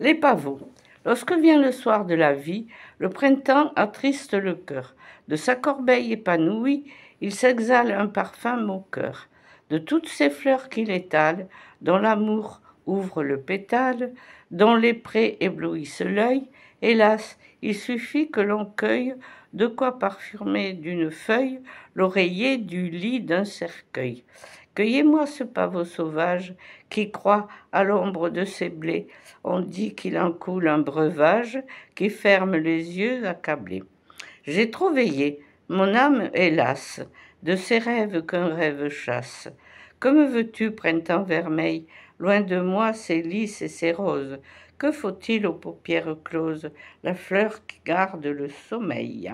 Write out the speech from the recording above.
Les pavots. Lorsque vient le soir de la vie, le printemps attriste le cœur. De sa corbeille épanouie, il s'exhale un parfum moqueur. De toutes ces fleurs qu'il étale, dont l'amour ouvre le pétale, dont les prés éblouissent l'œil, hélas, il suffit que l'on cueille de quoi parfumer d'une feuille l'oreiller du lit d'un cercueil. Cueillez-moi ce pavot sauvage qui croit à l'ombre de ses blés. On dit qu'il en coule un breuvage qui ferme les yeux accablés. J'ai trop veillé, mon âme, hélas, de ces rêves qu'un rêve chasse. Que me veux-tu, printemps vermeil Loin de moi, ces lys et ces roses. Que faut-il aux paupières closes La fleur qui garde le sommeil.